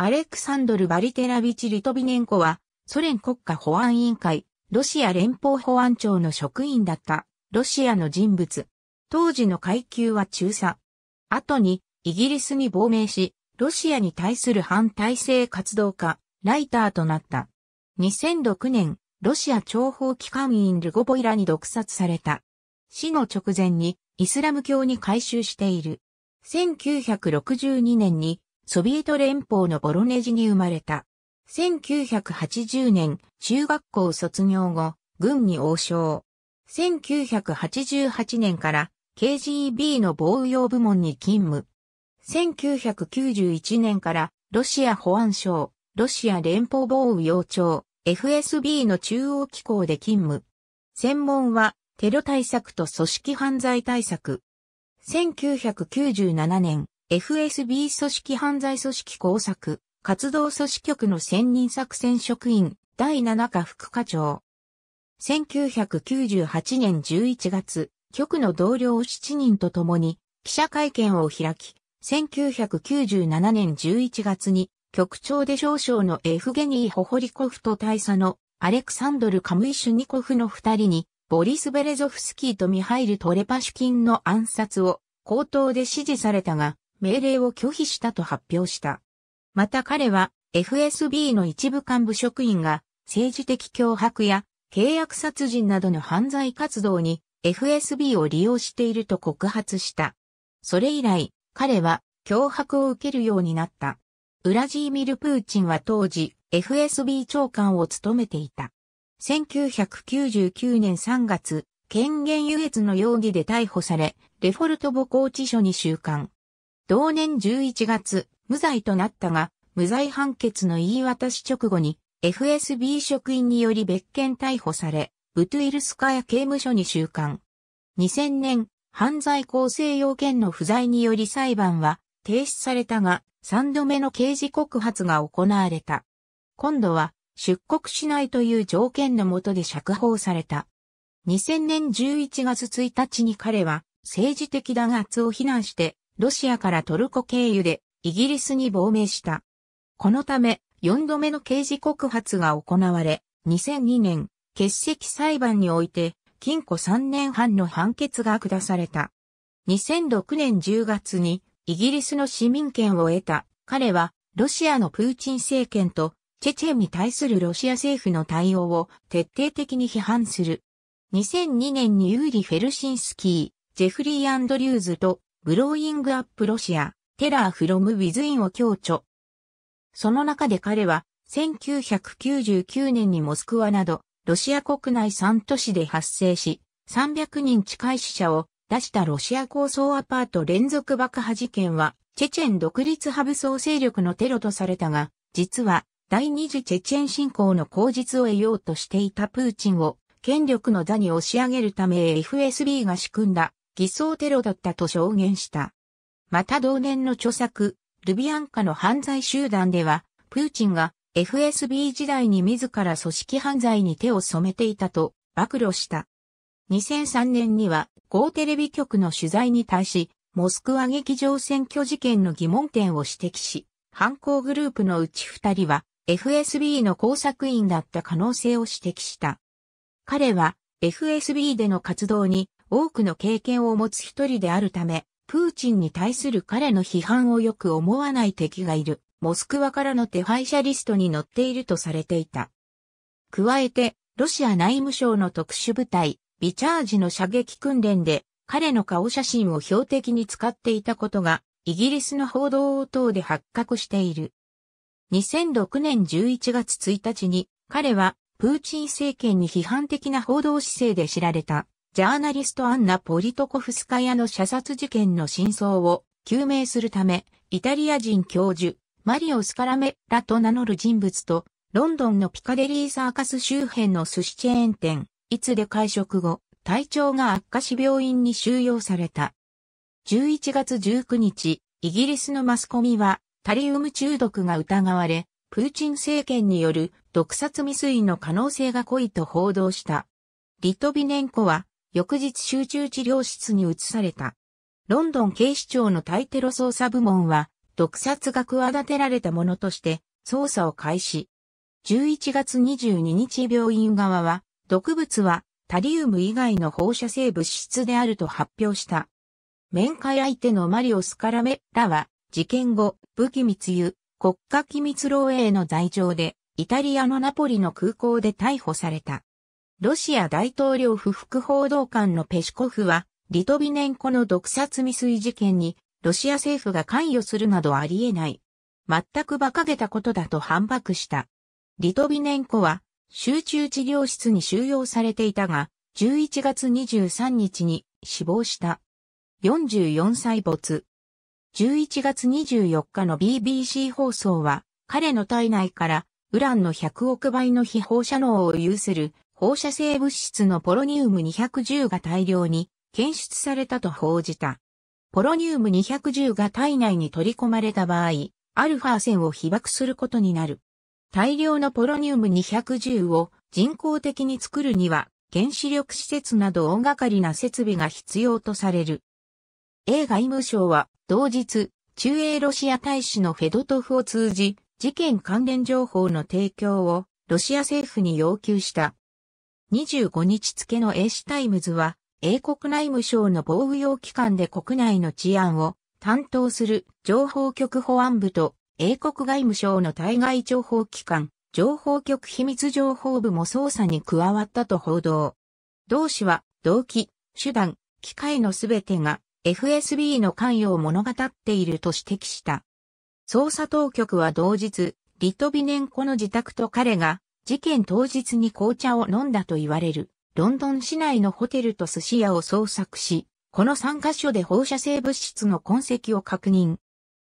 アレクサンドル・バリテラビチ・リトビネンコは、ソ連国家保安委員会、ロシア連邦保安庁の職員だった、ロシアの人物。当時の階級は中佐。後に、イギリスに亡命し、ロシアに対する反体制活動家、ライターとなった。2006年、ロシア諜報機関員ルゴボイラに毒殺された。死の直前に、イスラム教に改宗している。1962年に、ソビエト連邦のボロネジに生まれた。1980年、中学校卒業後、軍に応召。1988年から KGB の防御用部門に勤務。1991年からロシア保安省、ロシア連邦防御用庁、FSB の中央機構で勤務。専門はテロ対策と組織犯罪対策。1997年、FSB 組織犯罪組織工作、活動組織局の専任作戦職員、第7課副課長。1998年11月、局の同僚7人と共に記者会見を開き、1997年11月に局長で少々のエフゲニー・ホホリコフと大佐のアレクサンドル・カムイシュニコフの二人に、ボリス・ベレゾフスキーとミハイル・トレパシュキンの暗殺を口頭で指示されたが、命令を拒否したと発表した。また彼は FSB の一部幹部職員が政治的脅迫や契約殺人などの犯罪活動に FSB を利用していると告発した。それ以来、彼は脅迫を受けるようになった。ウラジーミル・プーチンは当時 FSB 長官を務めていた。1999年3月、権限輸越の容疑で逮捕され、デフォルトボ拘置所に収監。同年11月、無罪となったが、無罪判決の言い渡し直後に、FSB 職員により別件逮捕され、ブトゥイルスカヤ刑務所に収監。2000年、犯罪構成要件の不在により裁判は停止されたが、3度目の刑事告発が行われた。今度は出国しないという条件のもとで釈放された。2000年11月1日に彼は政治的弾圧を非難してロシアからトルコ経由でイギリスに亡命した。このため、4度目の刑事告発が行われ、2002年、欠席裁判において、禁錮3年半の判決が下された。2006年10月に、イギリスの市民権を得た、彼は、ロシアのプーチン政権と、チェチェンに対するロシア政府の対応を徹底的に批判する。2002年にユーリ・フェルシンスキー、ジェフリー・アンドリューズとブローイングアップロシア、テラーフロムウィズインを強調。その中で彼は、1999年にモスクワなど、ロシア国内3都市で発生し、300人近い死者を出したロシア高層アパート連続爆破事件は、チェチェン独立派武装勢力のテロとされたが、実は、第二次チェチェン侵攻の口実を得ようとしていたプーチンを、権力の座に押し上げるため FSB が仕組んだ偽装テロだったと証言した。また同年の著作、ルビアンカの犯罪集団では、プーチンが FSB 時代に自ら組織犯罪に手を染めていたと暴露した。2003年には、ゴテレビ局の取材に対し、モスクワ劇場選挙事件の疑問点を指摘し、犯行グループのうち二人は FSB の工作員だった可能性を指摘した。彼は FSB での活動に多くの経験を持つ一人であるため、プーチンに対する彼の批判をよく思わない敵がいる、モスクワからの手配者リストに載っているとされていた。加えて、ロシア内務省の特殊部隊、ビチャージの射撃訓練で、彼の顔写真を標的に使っていたことが、イギリスの報道等で発覚している。2006年11月1日に、彼は、プーチン政権に批判的な報道姿勢で知られた。ジャーナリストアンナ・ポリトコフスカヤの射殺事件の真相を究明するため、イタリア人教授、マリオ・スカラメラと名乗る人物と、ロンドンのピカデリーサーカス周辺の寿司チェーン店、いつで会食後、体調が悪化し病院に収容された。11月19日、イギリスのマスコミは、タリウム中毒が疑われ、プーチン政権による毒殺未遂の可能性が濃いと報道した。リトビネンコは、翌日集中治療室に移された。ロンドン警視庁の対テロ捜査部門は、毒殺が企てられたものとして、捜査を開始。11月22日病院側は、毒物はタリウム以外の放射性物質であると発表した。面会相手のマリオスカラメらは、事件後、武器密輸、国家機密漏洩の罪状で、イタリアのナポリの空港で逮捕された。ロシア大統領府副報道官のペシコフは、リトビネンコの毒殺未遂事件に、ロシア政府が関与するなどありえない。全く馬鹿げたことだと反駁した。リトビネンコは、集中治療室に収容されていたが、11月23日に死亡した。44歳没。11月24日の BBC 放送は、彼の体内から、ウランの100億倍の非放射能を有する放射性物質のポロニウム210が大量に検出されたと報じた。ポロニウム210が体内に取り込まれた場合、アルファ線を被爆することになる。大量のポロニウム210を人工的に作るには原子力施設など大掛かりな設備が必要とされる。A 外務省は同日、中英ロシア大使のフェドトフを通じ、事件関連情報の提供をロシア政府に要求した。25日付の英シ・タイムズは、英国内務省の防御用機関で国内の治安を担当する情報局保安部と英国外務省の対外情報機関情報局秘密情報部も捜査に加わったと報道。同氏は動機、手段、機械のすべてが FSB の関与を物語っていると指摘した。捜査当局は同日、リトビネンコの自宅と彼が事件当日に紅茶を飲んだと言われる、ロンドン市内のホテルと寿司屋を捜索し、この3カ所で放射性物質の痕跡を確認。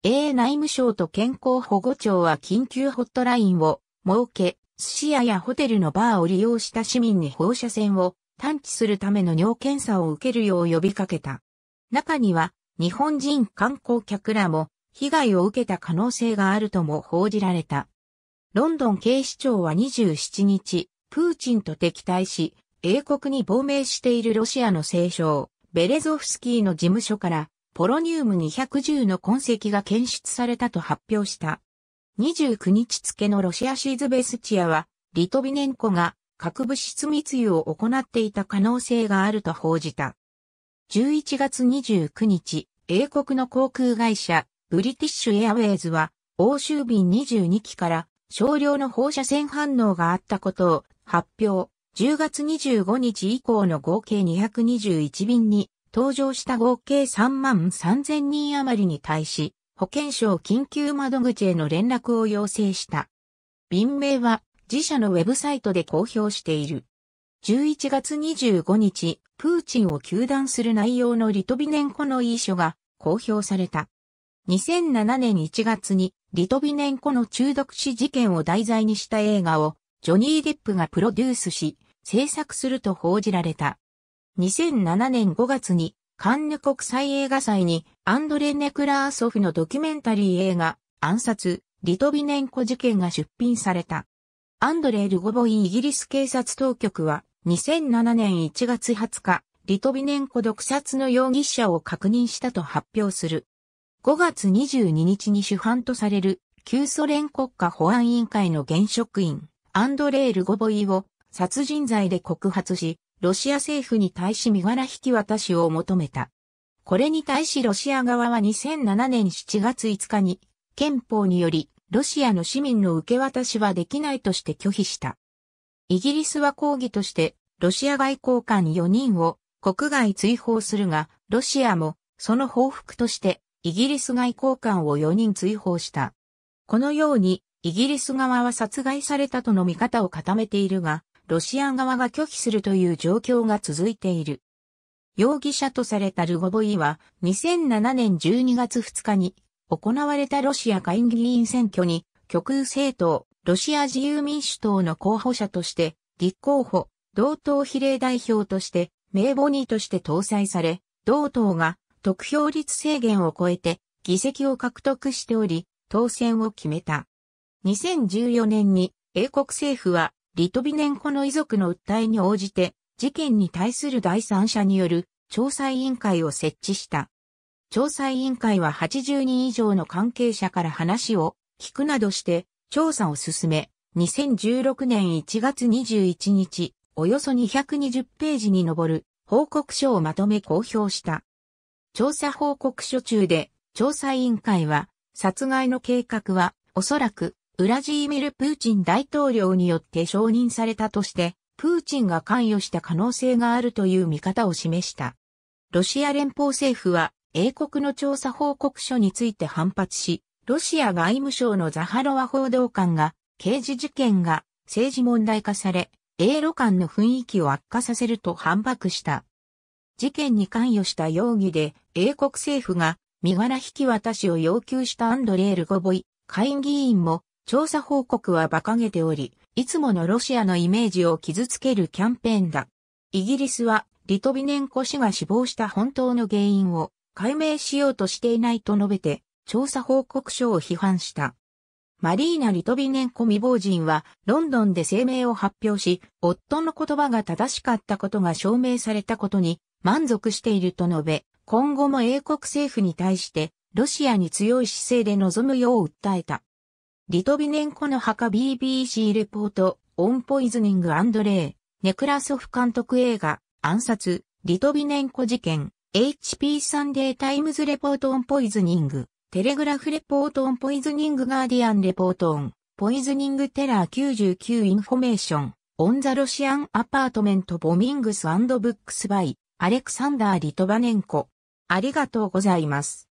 A 内務省と健康保護庁は緊急ホットラインを設け、寿司屋やホテルのバーを利用した市民に放射線を探知するための尿検査を受けるよう呼びかけた。中には日本人観光客らも被害を受けた可能性があるとも報じられた。ロンドン警視庁は27日、プーチンと敵対し、英国に亡命しているロシアの聖将、ベレゾフスキーの事務所から、ポロニウム210の痕跡が検出されたと発表した。29日付のロシアシーズベスチアは、リトビネンコが核物質密輸を行っていた可能性があると報じた。11月29日、英国の航空会社、ブリティッシュエアウェイズは、欧州便22機から少量の放射線反応があったことを発表。10月25日以降の合計221便に、登場した合計3万3000人余りに対し、保健省緊急窓口への連絡を要請した。便名は自社のウェブサイトで公表している。11月25日、プーチンを求断する内容のリトビネンコの遺書が公表された。2007年1月にリトビネンコの中毒死事件を題材にした映画をジョニー・デップがプロデュースし、制作すると報じられた。2007年5月にカンヌ国際映画祭にアンドレ・ネクラーソフのドキュメンタリー映画暗殺リトビネンコ事件が出品された。アンドレ・ルゴボイイギリス警察当局は2007年1月20日、リトビネンコ毒殺の容疑者を確認したと発表する。5月22日に主犯とされる旧ソ連国家保安委員会の現職員、アンドレール・ゴボイを殺人罪で告発し、ロシア政府に対し身柄引き渡しを求めた。これに対しロシア側は2007年7月5日に憲法によりロシアの市民の受け渡しはできないとして拒否した。イギリスは抗議としてロシア外交官4人を国外追放するが、ロシアもその報復としてイギリス外交官を4人追放した。このように、イギリス側は殺害されたとの見方を固めているが、ロシア側が拒否するという状況が続いている。容疑者とされたルゴボイは2007年12月2日に行われたロシア下院議員選挙に極右政党ロシア自由民主党の候補者として立候補同党比例代表として名簿にとして搭載され同党が得票率制限を超えて議席を獲得しており、当選を決めた。2014年に英国政府はリトビネンコの遺族の訴えに応じて事件に対する第三者による調査委員会を設置した。調査委員会は80人以上の関係者から話を聞くなどして調査を進め、2016年1月21日、およそ220ページに上る報告書をまとめ公表した。調査報告書中で、調査委員会は、殺害の計画は、おそらく、ウラジーミル・プーチン大統領によって承認されたとして、プーチンが関与した可能性があるという見方を示した。ロシア連邦政府は、英国の調査報告書について反発し、ロシア外務省のザハロワ報道官が、刑事事件が政治問題化され、英露間の雰囲気を悪化させると反駁した。事件に関与した容疑で、英国政府が身柄引き渡しを要求したアンドレール・ゴボイ、下院議員も、調査報告は馬鹿げており、いつものロシアのイメージを傷つけるキャンペーンだ。イギリスは、リトビネンコ氏が死亡した本当の原因を解明しようとしていないと述べて、調査報告書を批判した。マリーナ・リトビネンコ未亡人は、ロンドンで声明を発表し、夫の言葉が正しかったことが証明されたことに、満足していると述べ、今後も英国政府に対してロシアに強い姿勢で臨むよう訴えた。リトビネンコの墓 BBC レポート、オンポイズニングアンドレイ、ネクラソフ監督映画、暗殺、リトビネンコ事件、HP サンデータイムズレポートオンポイズニング、テレグラフレポートオンポイズニングガーディアンレポートオン、ポイズニングテラー99インフォメーション、オンザロシアンアパートメントボミングスブックスバイ、アレクサンダー・リトバネンコ。ありがとうございます。